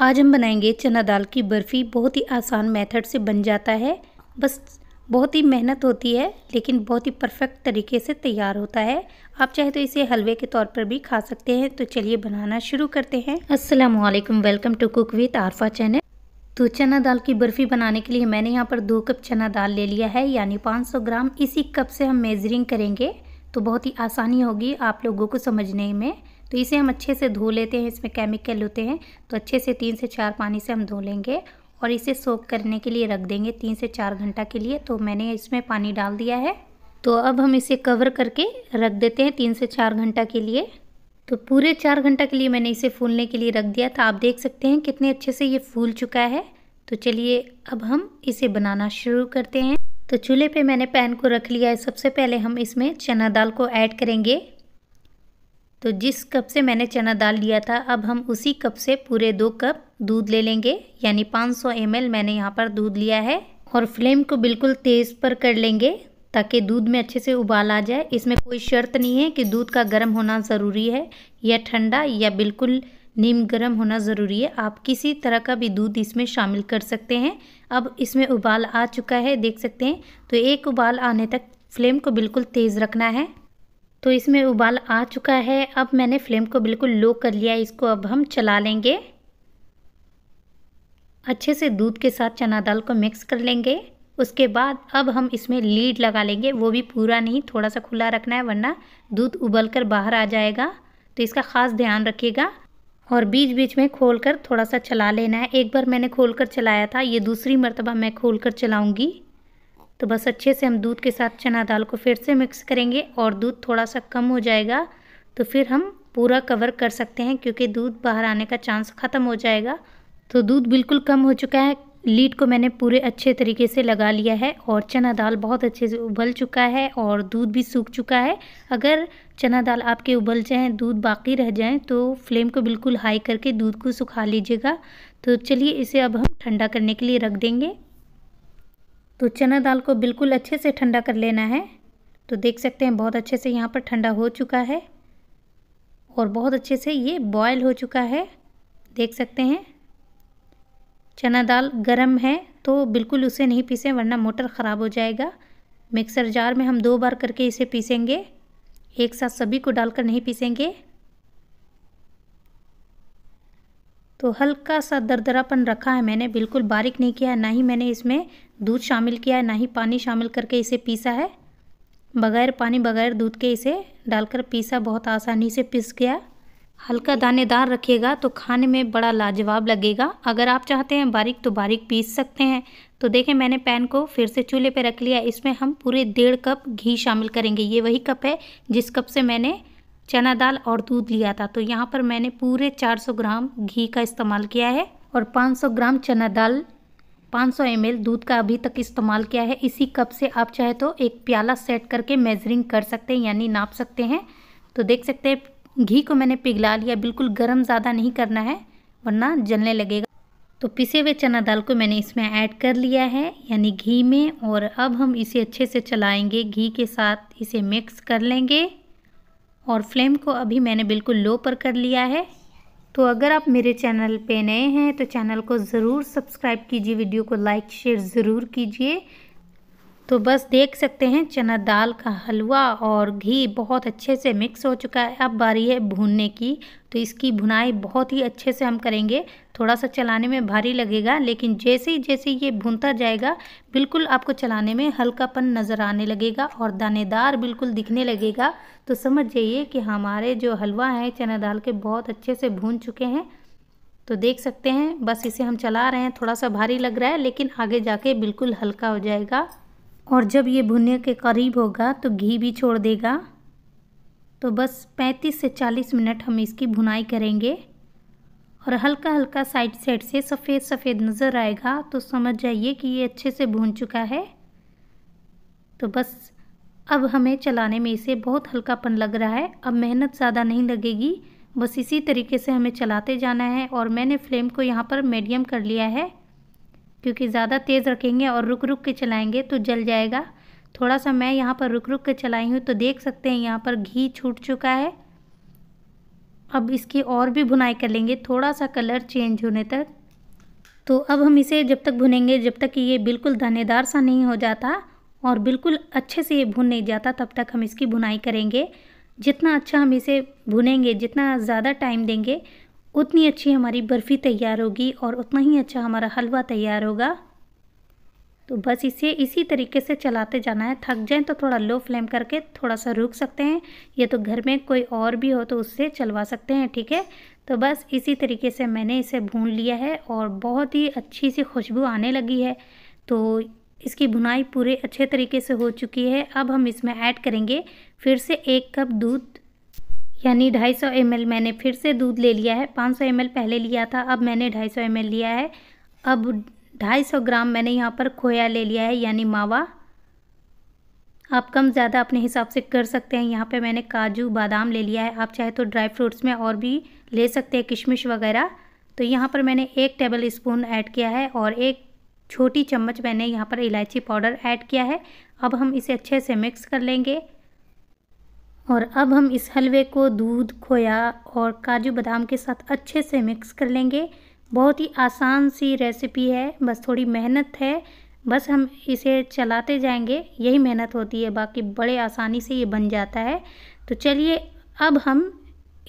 आज हम बनाएंगे चना दाल की बर्फ़ी बहुत ही आसान मेथड से बन जाता है बस बहुत ही मेहनत होती है लेकिन बहुत ही परफेक्ट तरीके से तैयार होता है आप चाहे तो इसे हलवे के तौर पर भी खा सकते हैं तो चलिए बनाना शुरू करते हैं अस्सलाम वालेकुम welcome to cook with Arfa channel तो चना दाल की बर्फ़ी बनाने के लिए मैंने यहाँ पर दो कप चना दाल ले लिया है यानी पाँच ग्राम इसी कप से हम मेज़रिंग करेंगे तो बहुत ही आसानी होगी आप लोगों को समझने में तो इसे हम अच्छे से धो लेते हैं इसमें केमिकल होते हैं तो अच्छे से तीन से चार पानी से हम धो लेंगे और इसे सोख करने के लिए रख देंगे तीन से चार घंटा के लिए तो मैंने इसमें पानी डाल दिया है तो अब हम इसे कवर करके रख देते हैं तीन से चार घंटा के लिए तो पूरे चार घंटा के लिए मैंने इसे फूलने के लिए रख दिया था आप देख सकते हैं कितने अच्छे से ये फूल चुका है तो चलिए अब हम इसे बनाना शुरू करते हैं तो चूल्हे पे मैंने पैन को रख लिया है सबसे पहले हम इसमें चना दाल को ऐड करेंगे तो जिस कप से मैंने चना दाल लिया था अब हम उसी कप से पूरे दो कप दूध ले लेंगे यानी 500 सौ मैंने यहाँ पर दूध लिया है और फ्लेम को बिल्कुल तेज़ पर कर लेंगे ताकि दूध में अच्छे से उबाल आ जाए इसमें कोई शर्त नहीं है कि दूध का गर्म होना ज़रूरी है या ठंडा या बिल्कुल नीम गर्म होना ज़रूरी है आप किसी तरह का भी दूध इसमें शामिल कर सकते हैं अब इसमें उबाल आ चुका है देख सकते हैं तो एक उबाल आने तक फ्लेम को बिल्कुल तेज़ रखना है तो इसमें उबाल आ चुका है अब मैंने फ्लेम को बिल्कुल लो कर लिया है इसको अब हम चला लेंगे अच्छे से दूध के साथ चना दाल को मिक्स कर लेंगे उसके बाद अब हम इसमें लीड लगा लेंगे वो भी पूरा नहीं थोड़ा सा खुला रखना है वरना दूध उबल कर बाहर आ जाएगा तो इसका ख़ास ध्यान रखिएगा और बीच बीच में खोलकर थोड़ा सा चला लेना है एक बार मैंने खोलकर चलाया था ये दूसरी मरतबा मैं खोलकर चलाऊँगी तो बस अच्छे से हम दूध के साथ चना दाल को फिर से मिक्स करेंगे और दूध थोड़ा सा कम हो जाएगा तो फिर हम पूरा कवर कर सकते हैं क्योंकि दूध बाहर आने का चांस ख़त्म हो जाएगा तो दूध बिल्कुल कम हो चुका है लीड को मैंने पूरे अच्छे तरीके से लगा लिया है और चना दाल बहुत अच्छे से उबल चुका है और दूध भी सूख चुका है अगर चना दाल आपके उबल जाएँ दूध बाकी रह जाएँ तो फ्लेम को बिल्कुल हाई करके दूध को सुखा लीजिएगा तो चलिए इसे अब हम ठंडा करने के लिए रख देंगे तो चना दाल को बिल्कुल अच्छे से ठंडा कर लेना है तो देख सकते हैं बहुत अच्छे से यहाँ पर ठंडा हो चुका है और बहुत अच्छे से ये बॉयल हो चुका है देख सकते हैं चना दाल गर्म है तो बिल्कुल उसे नहीं पीसें वरना मोटर ख़राब हो जाएगा मिक्सर जार में हम दो बार करके इसे पीसेंगे एक साथ सभी को डालकर नहीं पीसेंगे तो हल्का सा दरदरापन रखा है मैंने बिल्कुल बारीक नहीं किया है ना ही मैंने इसमें दूध शामिल किया है ना ही पानी शामिल करके इसे पीसा है बगैर पानी बगैर दूध के इसे डालकर पीसा बहुत आसानी से पिस गया हल्का दानेदार रखिएगा तो खाने में बड़ा लाजवाब लगेगा अगर आप चाहते हैं बारीक तो बारीक पीस सकते हैं तो देखें मैंने पैन को फिर से चूल्हे पर रख लिया इसमें हम पूरे डेढ़ कप घी शामिल करेंगे ये वही कप है जिस कप से मैंने चना दाल और दूध लिया था तो यहाँ पर मैंने पूरे 400 ग्राम घी का इस्तेमाल किया है और 500 ग्राम चना दाल 500 ml दूध का अभी तक इस्तेमाल किया है इसी कप से आप चाहे तो एक प्याला सेट करके मेजरिंग कर सकते हैं यानी नाप सकते हैं तो देख सकते हैं घी को मैंने पिघला लिया बिल्कुल गर्म ज़्यादा नहीं करना है वरना जलने लगेगा तो पिसे हुए चना दाल को मैंने इसमें ऐड कर लिया है यानी घी में और अब हम इसे अच्छे से चलाएँगे घी के साथ इसे मिक्स कर लेंगे और फ्लेम को अभी मैंने बिल्कुल लो पर कर लिया है तो अगर आप मेरे चैनल पे नए हैं तो चैनल को ज़रूर सब्सक्राइब कीजिए वीडियो को लाइक शेयर ज़रूर कीजिए तो बस देख सकते हैं चना दाल का हलवा और घी बहुत अच्छे से मिक्स हो चुका है अब बारी है भूनने की तो इसकी भुनाई बहुत ही अच्छे से हम करेंगे थोड़ा सा चलाने में भारी लगेगा लेकिन जैसे ही जैसे ये भूनता जाएगा बिल्कुल आपको चलाने में हल्कापन नज़र आने लगेगा और दानेदार बिल्कुल दिखने लगेगा तो समझ जाइए कि हमारे जो हलवा है चना दाल के बहुत अच्छे से भून चुके हैं तो देख सकते हैं बस इसे हम चला रहे हैं थोड़ा सा भारी लग रहा है लेकिन आगे जाके बिल्कुल हल्का हो जाएगा और जब ये भुने के करीब होगा तो घी भी छोड़ देगा तो बस 35 से 40 मिनट हम इसकी भुनाई करेंगे और हल्का हल्का साइड साइड से सफ़ेद सफ़ेद नज़र आएगा तो समझ जाइए कि ये अच्छे से भून चुका है तो बस अब हमें चलाने में इसे बहुत हल्कापन लग रहा है अब मेहनत ज़्यादा नहीं लगेगी बस इसी तरीके से हमें चलाते जाना है और मैंने फ्लेम को यहाँ पर मीडियम कर लिया है क्योंकि ज़्यादा तेज़ रखेंगे और रुक रुक के चलाएंगे तो जल जाएगा थोड़ा सा मैं यहाँ पर रुक रुक के चलाई हूँ तो देख सकते हैं यहाँ पर घी छूट चुका है अब इसकी और भी भुनाई कर लेंगे थोड़ा सा कलर चेंज होने तक तो अब हम इसे जब तक भुनेंगे जब तक कि ये बिल्कुल दानेदार सा नहीं हो जाता और बिल्कुल अच्छे से ये भुन नहीं जाता तब तक हम इसकी भुनाई करेंगे जितना अच्छा हम इसे भुनेंगे जितना ज़्यादा टाइम देंगे उतनी अच्छी हमारी बर्फ़ी तैयार होगी और उतना ही अच्छा हमारा हलवा तैयार होगा तो बस इसे इसी तरीके से चलाते जाना है थक जाएं तो थोड़ा लो फ्लेम करके थोड़ा सा रुक सकते हैं या तो घर में कोई और भी हो तो उससे चलवा सकते हैं ठीक है तो बस इसी तरीके से मैंने इसे भून लिया है और बहुत ही अच्छी सी खुशबू आने लगी है तो इसकी भुनाई पूरे अच्छे तरीके से हो चुकी है अब हम इसमें ऐड करेंगे फिर से एक कप दूध यानी 250 सौ मैंने फिर से दूध ले लिया है 500 सौ पहले लिया था अब मैंने 250 सौ लिया है अब 250 ग्राम मैंने यहाँ पर खोया ले लिया है यानी मावा आप कम ज़्यादा अपने हिसाब से कर सकते हैं यहाँ पे मैंने काजू बादाम ले लिया है आप चाहे तो ड्राई फ्रूट्स में और भी ले सकते हैं किशमिश वगैरह तो यहाँ पर मैंने एक टेबल स्पून ऐड किया है और एक छोटी चम्मच मैंने यहाँ पर इलायची पाउडर ऐड किया है अब हम इसे अच्छे से मिक्स कर लेंगे और अब हम इस हलवे को दूध खोया और काजू बादाम के साथ अच्छे से मिक्स कर लेंगे बहुत ही आसान सी रेसिपी है बस थोड़ी मेहनत है बस हम इसे चलाते जाएंगे यही मेहनत होती है बाकी बड़े आसानी से ये बन जाता है तो चलिए अब हम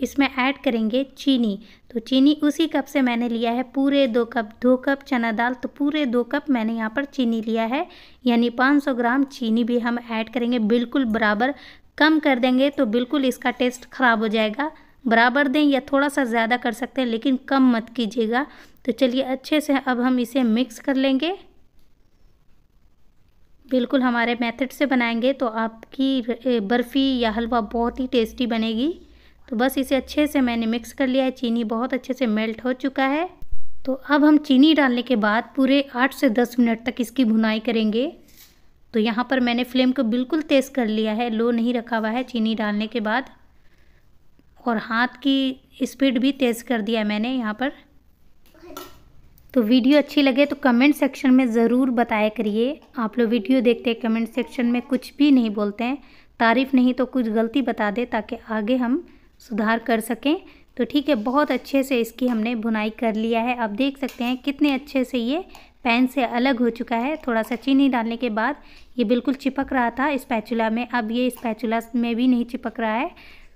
इसमें ऐड करेंगे चीनी तो चीनी उसी कप से मैंने लिया है पूरे दो कप दो कप चना दाल तो पूरे दो कप मैंने यहाँ पर चीनी लिया है यानी 500 ग्राम चीनी भी हम ऐड करेंगे बिल्कुल बराबर कम कर देंगे तो बिल्कुल इसका टेस्ट ख़राब हो जाएगा बराबर दें या थोड़ा सा ज़्यादा कर सकते हैं लेकिन कम मत कीजिएगा तो चलिए अच्छे से अब हम इसे मिक्स कर लेंगे बिल्कुल हमारे मेथड से बनाएंगे तो आपकी बर्फ़ी या हलवा बहुत ही टेस्टी बनेगी तो बस इसे अच्छे से मैंने मिक्स कर लिया है चीनी बहुत अच्छे से मेल्ट हो चुका है तो अब हम चीनी डालने के बाद पूरे आठ से दस मिनट तक इसकी भुनाई करेंगे तो यहाँ पर मैंने फ्लेम को बिल्कुल तेज़ कर लिया है लो नहीं रखा हुआ है चीनी डालने के बाद और हाथ की स्पीड भी तेज़ कर दिया मैंने यहाँ पर तो वीडियो अच्छी लगे तो कमेंट सेक्शन में ज़रूर बताया करिए आप लोग वीडियो देखते हैं कमेंट सेक्शन में कुछ भी नहीं बोलते हैं तारीफ़ नहीं तो कुछ गलती बता दे ताकि आगे हम सुधार कर सकें तो ठीक है बहुत अच्छे से इसकी हमने बुनाई कर लिया है आप देख सकते हैं कितने अच्छे से ये पैन से अलग हो चुका है थोड़ा सा चीनी डालने के बाद ये बिल्कुल चिपक रहा था स्पैचुला में अब ये स्पैचुला में भी नहीं चिपक रहा है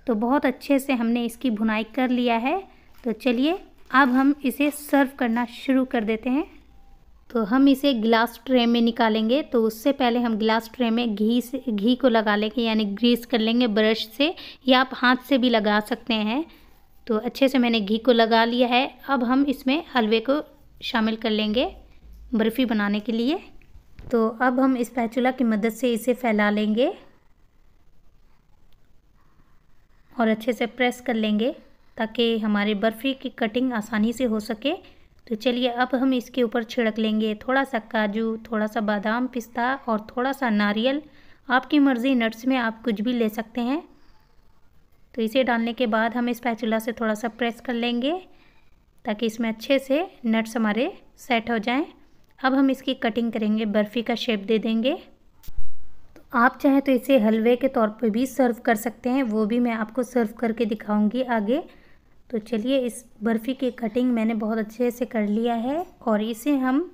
तो बहुत अच्छे से हमने इसकी भुनाई कर लिया है तो चलिए अब हम इसे सर्व करना शुरू कर देते हैं तो हम इसे ग्लास ट्रे में निकालेंगे तो उससे पहले हम ग्लास ट्रे में घी से घी को लगा लेंगे यानी ग्रीस कर लेंगे ब्रश से या आप हाथ से भी लगा सकते हैं तो अच्छे से मैंने घी को लगा लिया है अब हम इसमें हलवे को शामिल कर लेंगे बर्फ़ी बनाने के लिए तो अब हम इस पैचुला की मदद से इसे फैला लेंगे और अच्छे से प्रेस कर लेंगे ताकि हमारे बर्फ़ी की कटिंग आसानी से हो सके तो चलिए अब हम इसके ऊपर छिड़क लेंगे थोड़ा सा काजू थोड़ा सा बादाम पिस्ता और थोड़ा सा नारियल आपकी मर्ज़ी नट्स में आप कुछ भी ले सकते हैं तो इसे डालने के बाद हम इस पैचुला से थोड़ा सा प्रेस कर लेंगे ताकि इसमें अच्छे से नट्स हमारे सेट हो जाएं अब हम इसकी कटिंग करेंगे बर्फ़ी का शेप दे देंगे तो आप चाहें तो इसे हलवे के तौर पर भी सर्व कर सकते हैं वो भी मैं आपको सर्व करके दिखाऊंगी आगे तो चलिए इस बर्फ़ी की कटिंग मैंने बहुत अच्छे से कर लिया है और इसे हम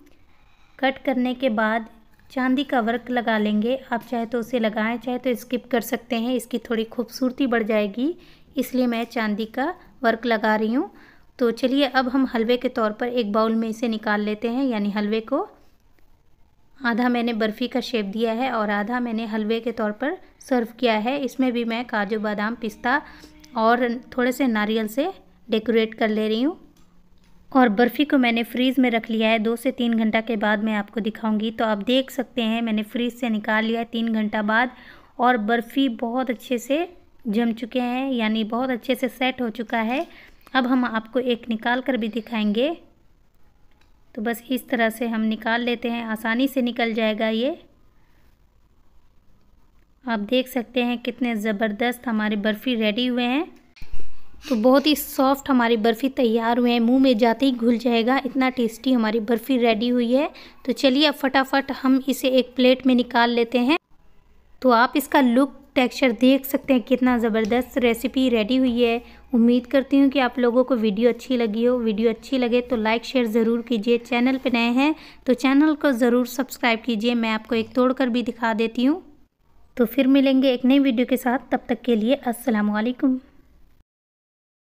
कट करने के बाद चांदी का वर्क लगा लेंगे आप चाहे तो उसे लगाएं चाहे तो स्किप कर सकते हैं इसकी थोड़ी खूबसूरती बढ़ जाएगी इसलिए मैं चांदी का वर्क लगा रही हूँ तो चलिए अब हम हलवे के तौर पर एक बाउल में इसे निकाल लेते हैं यानी हलवे को आधा मैंने बर्फ़ी का शेप दिया है और आधा मैंने हलवे के तौर पर सर्व किया है इसमें भी मैं काजू बादाम पिस्ता और थोड़े से नारियल से डेकोरेट कर ले रही हूँ और बर्फ़ी को मैंने फ्रीज़ में रख लिया है दो से तीन घंटा के बाद मैं आपको दिखाऊंगी तो आप देख सकते हैं मैंने फ्रीज़ से निकाल लिया है तीन घंटा बाद और बर्फ़ी बहुत अच्छे से जम चुके हैं यानी बहुत अच्छे से सेट हो चुका है अब हम आपको एक निकाल कर भी दिखाएंगे तो बस इस तरह से हम निकाल लेते हैं आसानी से निकल जाएगा ये आप देख सकते हैं कितने ज़बरदस्त हमारे बर्फ़ी रेडी हुए हैं तो बहुत ही सॉफ्ट हमारी बर्फ़ी तैयार हुए हैं मुंह में जाते ही घुल जाएगा इतना टेस्टी हमारी बर्फ़ी रेडी हुई है तो चलिए अब फटाफट हम इसे एक प्लेट में निकाल लेते हैं तो आप इसका लुक टेक्सचर देख सकते हैं कितना ज़बरदस्त रेसिपी रेडी हुई है उम्मीद करती हूँ कि आप लोगों को वीडियो अच्छी लगी हो वीडियो अच्छी लगे तो लाइक शेयर ज़रूर कीजिए चैनल पर नए हैं तो चैनल को ज़रूर सब्सक्राइब कीजिए मैं आपको एक तोड़ कर भी दिखा देती हूँ तो फिर मिलेंगे एक नई वीडियो के साथ तब तक के लिए असलकम